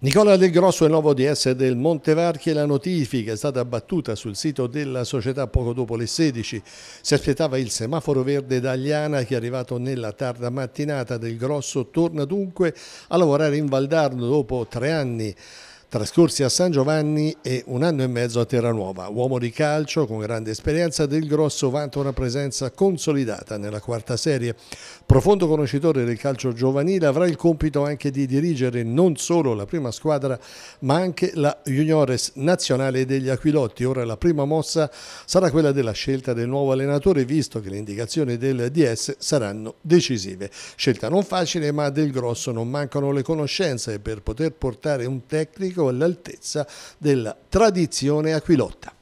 Nicola Del Grosso è il nuovo DS del Montevarchi e la notifica è stata battuta sul sito della società poco dopo le 16. Si aspettava il semaforo verde dagli ANA che è arrivato nella tarda mattinata. Del Grosso torna dunque a lavorare in Valdarno dopo tre anni. Trascorsi a San Giovanni e un anno e mezzo a Terranuova, uomo di calcio con grande esperienza del grosso vanta una presenza consolidata nella quarta serie. Profondo conoscitore del calcio giovanile avrà il compito anche di dirigere non solo la prima squadra ma anche la juniores nazionale degli Aquilotti. Ora la prima mossa sarà quella della scelta del nuovo allenatore visto che le indicazioni del DS saranno decisive. Scelta non facile ma del grosso non mancano le conoscenze per poter portare un tecnico con l'altezza della tradizione aquilotta.